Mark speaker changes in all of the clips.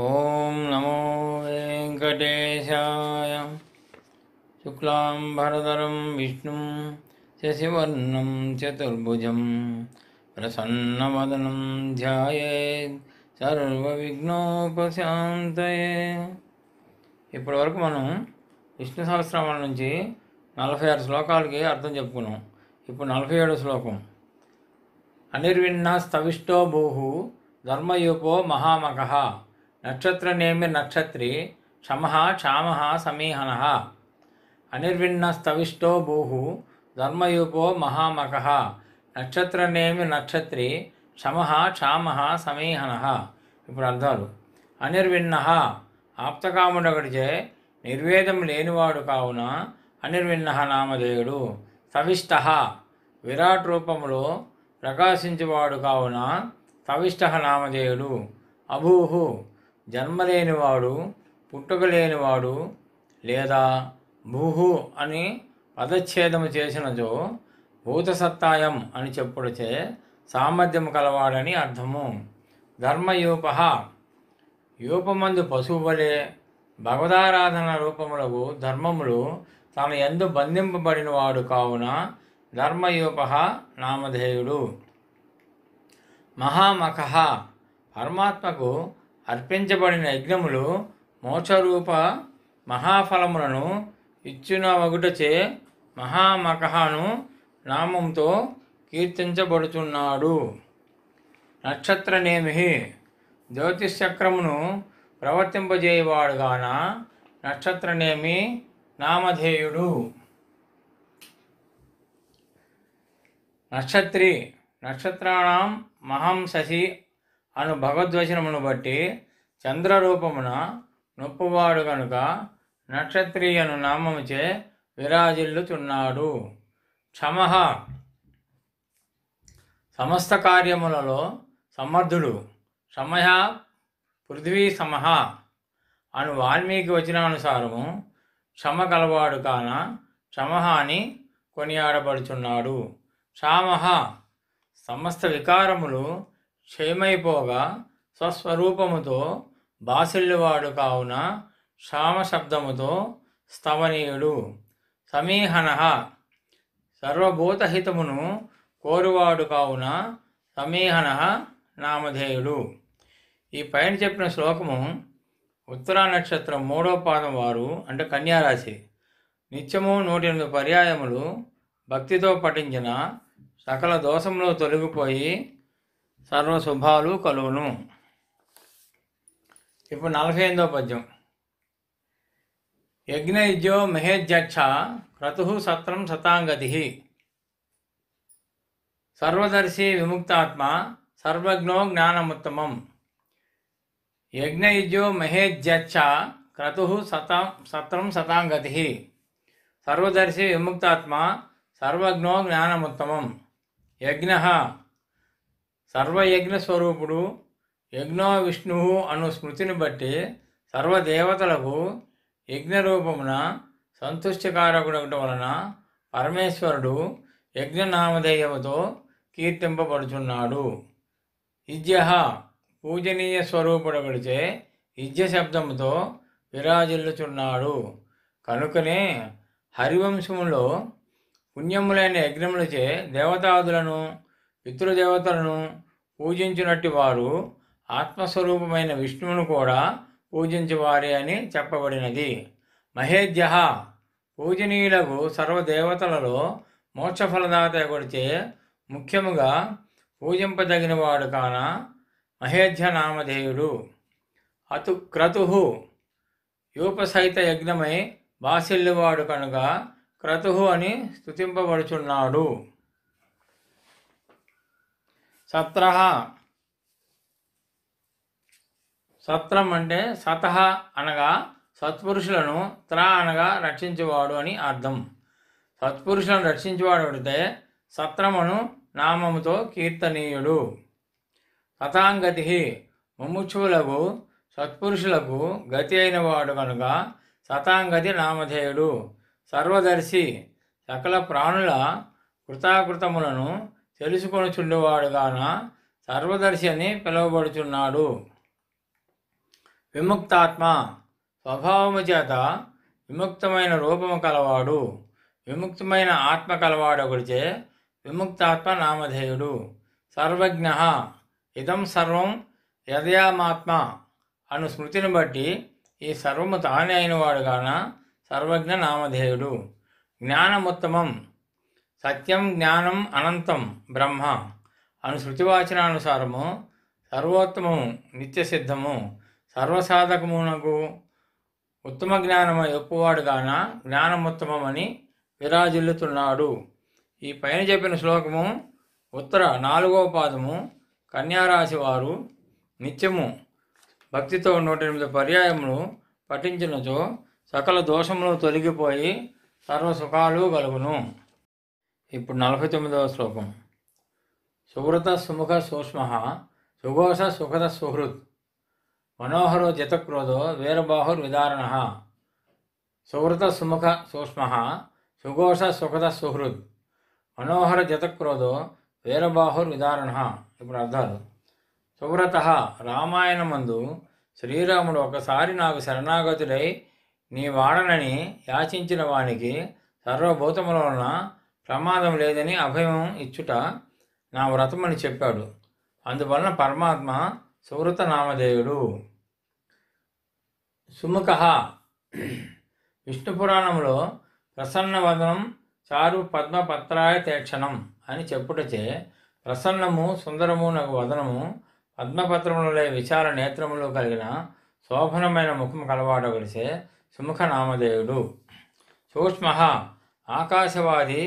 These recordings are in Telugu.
Speaker 1: ఓం నమో వెంకటేశాయ శుక్లాం भरदरं విష్ణు శశివర్ణం చతుర్భుజం ప్రసన్నవదనం ధ్యాయేత్ సర్వవిఘ్నోపశాంతయే ఇప్పటి వరకు మనం విష్ణు సహస్రనామాల నుంచి నలభై ఆరు శ్లోకాలకి అర్థం చెప్పుకున్నాం ఇప్పుడు నలభై ఏడో శ్లోకం అనిర్విన్న స్తవిష్టో భూహు ధర్మయూపో మహామకహ నక్షత్రనేమి నక్షత్రి క్షమ క్షామ సమీహన అనిర్విన్న స్తవిష్టో భూహు ధర్మయూపో నక్షత్ర నక్షత్రనేమి నక్షత్రి క్షమ క్షామ సమీహన ఇప్పుడు అర్థాలు అనిర్విన్న ఆప్తకాముడగడిచే నిర్వేదం లేనివాడు కావున అనిర్విన్న నామధేయుడు సవిష్ట విరాట్ రూపంలో ప్రకాశించేవాడు కావున సవిష్ట నామధేయుడు అభూహు జన్మలేనివాడు పుట్టుక లేనివాడు లేదా భూహు అని పదచ్ఛేదము చేసినచో భూతసత్తాయం అని చెప్పుడచే సామర్థ్యం కలవాడని అర్థము ధర్మయూప యూపమందు పశువు వలె భగవదారాధన రూపములకు ధర్మములు తన ఎందు బంధింపబడినవాడు కావున ధర్మయూప నామధేయుడు మహామఖ పరమాత్మకు అర్పించబడిన యజ్ఞములు మోక్షరూప మహాఫలములను ఇచ్చిన ఒకటచే మహామకహాను నామంతో కీర్తించబడుతున్నాడు నక్షత్రనేమి జ్యోతిష్చక్రమును ప్రవర్తింపజేయవాడుగాన నక్షత్రనేమి నామధేయుడు నక్షత్రి నక్షత్రాణం మహం శశి అను భగవద్వచనమును బట్టి చంద్రరూపమున నొప్పువాడు కనుక నక్షత్రీయను నామముచే విరాజిల్లుతున్నాడు క్షమ సమస్త కార్యములలో సమర్థుడు సమయ పృథ్వీ సమహ అను వాల్మీకి వచనానుసారము క్షమ కలవాడు కాన క్షమహ అని కొనియాడబడుచున్నాడు క్షామహ సమస్త వికారములు క్షయమైపోగా స్వస్వరూపముతో బాసిల్లువాడు కావున క్షామశబ్దముతో స్తవనీయుడు సమీహన సర్వభూతహితమును కోరువాడు కావున సమీహన నామధేయుడు ఈ పైన చెప్పిన శ్లోకము ఉత్తరా నక్షత్రం మూడో పాదం వారు అంటే కన్యారాశి నిత్యము నూట ఎనిమిది పర్యాయములు భక్తితో పఠించిన సకల దోషంలో తొలగిపోయి సర్వ శుభాలు కలువును ఇప్పుడు నలభై ఎనిమిదో పద్యం యజ్ఞయుజ్యో మహేజ్యక్ష క్రతు సత్రం సతాంగతి సర్వదర్శి విముక్తాత్మ సర్వజ్ఞో జ్ఞానముత్తమం యజ్ఞయుజ్యో మహేజ్యక్ష క్రతు సతా సత్రం సతాంగతి సర్వదర్శి విముక్తాత్మ సర్వజ్ఞో జ్ఞానముత్తమం యజ్ఞ సర్వయజ్ఞ స్వరూపుడు యజ్ఞో విష్ణువు అను స్మృతిని బట్టి సర్వదేవతలకు యజ్ఞరూపమున సంతుష్టికారకుడవటం వలన పరమేశ్వరుడు యజ్ఞనామధేయముతో కీర్తింపబడుచున్నాడు ఇజ్యహ పూజనీయ స్వరూపుడు విడిచే శబ్దముతో విరాజిల్లుచున్నాడు కనుకనే హరివంశములో పుణ్యములైన యజ్ఞములచే దేవతాదులను పితృదేవతలను పూజించినట్టు వారు ఆత్మస్వరూపమైన విష్ణువును కూడా పూజించేవారే అని చెప్పబడినది మహేద్య పూజనీయులకు సర్వదేవతలలో మోక్షఫలదాత కొడితే ముఖ్యముగా పూజింపదగినవాడు కాన మహేధ్య నామధేయుడు అతు క్రతు యూపసహిత యజ్ఞమై బాసిల్లువాడు కనుక క్రతు అని స్థుతింపబడుచున్నాడు సత్ర సత్రం అంటే సతహ అనగా సత్పురుషులను త్ర అనగా రక్షించేవాడు అని అర్థం సత్పురుషులను రక్షించేవాడు అడితే సత్రమును నామముతో కీర్తనీయుడు సతాంగతి ముముక్షువులకు సత్పురుషులకు గతి అయినవాడు కనుక సతాంగతి నామధేయుడు సర్వదర్శి సకల ప్రాణుల కృతాకృతములను తెలుసుకొనుచుండేవాడుగాన సర్వదర్శి అని పిలువబడుచున్నాడు విముక్తాత్మ స్వభావము చేత విముక్తమైన రూపము కలవాడు విముక్తమైన ఆత్మ కలవాడు ఒకటిచే విముక్తాత్మ నామధేయుడు సర్వజ్ఞ ఇదం సర్వం యదయామాత్మ అను స్మృతిని బట్టి ఈ సర్వము తానే అయినవాడుగాన సర్వజ్ఞ నామధేయుడు జ్ఞానముత్తమం సత్యం జ్ఞానం అనంతం బ్రహ్మ అను శృతివాచనానుసారము సర్వోత్తమము నిత్యసిద్ధము సర్వసాధకమునకు ఉత్తమ జ్ఞానము ఎక్కువవాడుగాన జ్ఞానముత్తమమని విరాజిల్లుతున్నాడు ఈ పైన చెప్పిన శ్లోకము ఉత్తర నాలుగవ పాదము కన్యారాశి వారు నిత్యము భక్తితో నూట ఎనిమిది పర్యాయములు పఠించినచో సకల దోషములు తొలగిపోయి సర్వసుఖాలు కలుగును ఇప్పుడు నలభై తొమ్మిదవ శ్లోకం సుహృత సుముఖ సూక్ష్మ సుఘోష సుఖద సుహృద్ మనోహరో జతక్రోధో వీరబాహుర్ విదారణ సుహృత సుముఖ సూక్ష్మ సుఘోష సుఖద సుహృద్ మనోహర జతక్రోధో వీరబాహుర్ విదారణ ఇప్పుడు అర్థాలు సువ్రత రామాయణమందు శ్రీరాముడు ఒకసారి నాకు శరణాగతుడై నీ వాడనని యాచించిన వానికి ఉన్న ప్రమాదం లేదని అభయం ఇచ్చుట నా వ్రతమని చెప్పాడు అందువలన పరమాత్మ సువృత నామదేయుడు సుముఖ విష్ణు పురాణంలో ప్రసన్నవదనం చారు పద్మపత్రాయ తేక్షణం అని చెప్పుటచే ప్రసన్నము సుందరము నగు వదనము పద్మపత్రములే విచార నేత్రములు కలిగిన శోభనమైన ముఖం కలవాడవలసే సుముఖ నామదేవుడు సూక్ష్మ ఆకాశవాది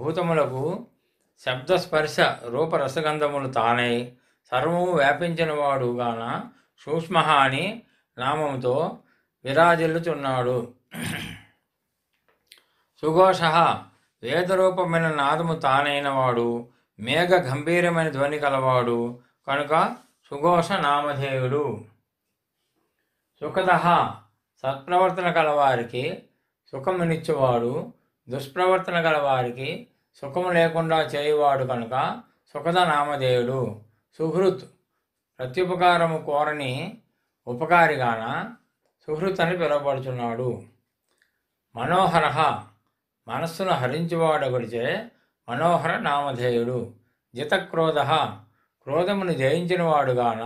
Speaker 1: భూతములకు శబ్దస్పర్శ రూపరసగంధములు తానై సర్వము గాన సూక్ష్మ అని నామంతో విరాజిల్లుచున్నాడు సుఘోష వేదరూపమైన నాదము తానైనవాడు మేఘ గంభీరమైన ధ్వని కలవాడు కనుక సుఘోష నామధేయుడు సుఖద సత్ప్రవర్తన కలవారికి సుఖమునిచ్చేవాడు దుష్ప్రవర్తన గల వారికి సుఖము లేకుండా చేయువాడు కనుక సుఖద నామధేయుడు సుహృత్ ప్రత్యుపకారము కోరని ఉపకారిగాన సుహృత్ అని పిలువబడుచున్నాడు మనోహర మనస్సును హరించువాడు గురిచే మనోహర నామధేయుడు జితక్రోధ క్రోధమును జయించినవాడుగాన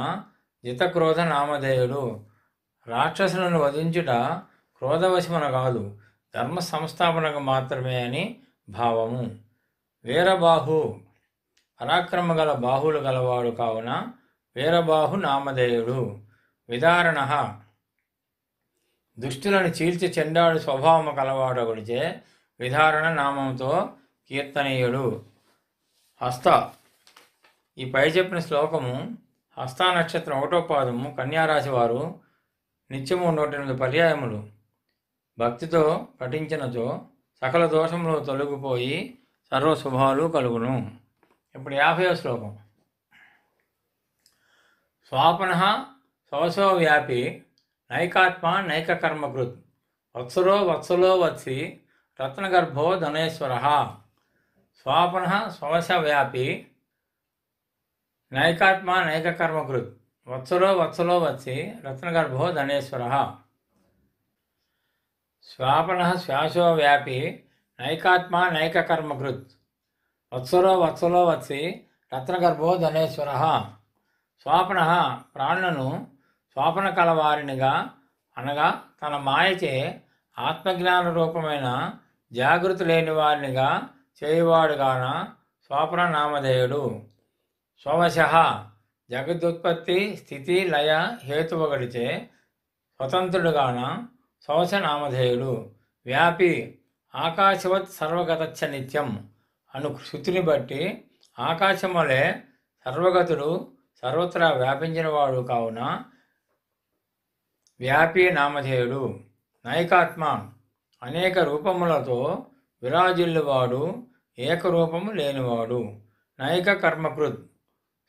Speaker 1: జితక్రోధ నామధేయుడు రాక్షసులను వధించుట క్రోధవశమున కాదు ధర్మ సంస్థాపనకు మాత్రమే అని భావము వీరబాహు పరాక్రమ గల బాహులు గలవాడు కావున వీరబాహు నామధేయుడు విదారణ దుష్టులను చీల్చి చెండాడు స్వభావము కలవాడు గుడిచే విధారణ నామంతో కీర్తనీయుడు హస్త ఈ పై చెప్పిన శ్లోకము హస్తానక్షత్రం నక్షత్రం ఒకటో పాదము కన్యారాశి వారు నిత్యము నూట ఎనిమిది పర్యాయములు భక్తితో పఠించినచో సకల దోషములు తొలగిపోయి సర్వశుభాలు కలుగును ఇప్పుడు యాభై శ్లోకం స్వాపన సోసో వ్యాపి నైకాత్మ నైక కర్మకృత్ వత్సరో వత్సలో వత్సి రత్నగర్భో ధనేశ్వర స్వాపన స్వశ వ్యాపి నైకాత్మ నైక కర్మకృత్ వత్సరో వత్సలో వత్సి రత్నగర్భో ధనేశ్వర శ్వాపన శ్వాసో వ్యాపి నైకాత్మ నైకకర్మకృత్ వత్సరో వత్సలో వత్సి రత్నగర్భో ధనేశ్వర స్వాపన ప్రాణులను స్వాపన కలవారినిగా అనగా తన మాయచే ఆత్మజ్ఞాన రూపమైన జాగృత లేని వారినిగా చేయువాడుగాన స్వాపన నామధేయుడు స్వవశ జగదుత్పత్తి స్థితి లయ హేతువు గడిచే స్వతంత్రుడుగాన శోచనామధేయుడు వ్యాపి ఆకాశవత్ సర్వగతచ్చ నిత్యం అను శృతిని బట్టి ఆకాశములే సర్వగతుడు సర్వత్రా వ్యాపించినవాడు కావున వ్యాపి నామధేయుడు నైకాత్మ అనేక రూపములతో విరాజిల్లువాడు ఏకరూపము లేనివాడు నైక కర్మకృత్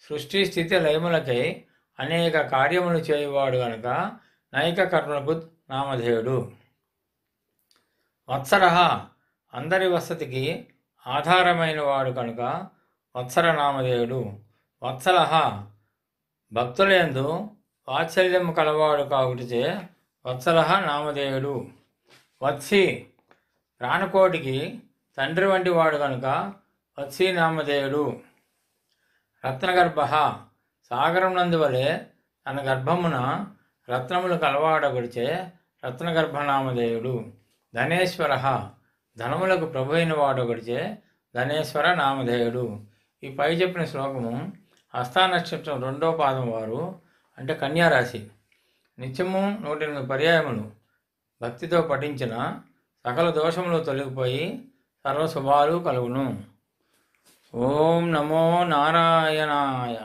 Speaker 1: సృష్టి స్థితి లయములకై అనేక కార్యములు చేయువాడు గనక నైక కర్మకృత్ నామధేయుడు వత్సరః అందరి వసతికి ఆధారమైన వాడు కనుక వత్సర నామధేయుడు వత్సల భక్తులందు వాత్సల్యం కలవాడు కాబట్టిచే వత్సల నామధేయుడు వత్సి ప్రాణకోటికి తండ్రి వంటి వాడు కనుక వత్సి నామధేయుడు రత్నగర్భ సాగరం నందువలే తన గర్భమున రత్నములు కలవాడగుడిచే రత్నగర్భనామధేయుడు ధనేశ్వర ధనములకు ప్రభు అయిన ఒకటిచే ధనేశ్వర నామధేయుడు ఈ పై చెప్పిన శ్లోకము హస్తా నక్షత్రం రెండో పాదం వారు అంటే కన్యారాశి నిత్యము నూట ఎనిమిది పర్యాయములు భక్తితో పఠించిన సకల దోషములు తొలగిపోయి సర్వశుభాలు కలుగును ఓం నమో నారాయణాయ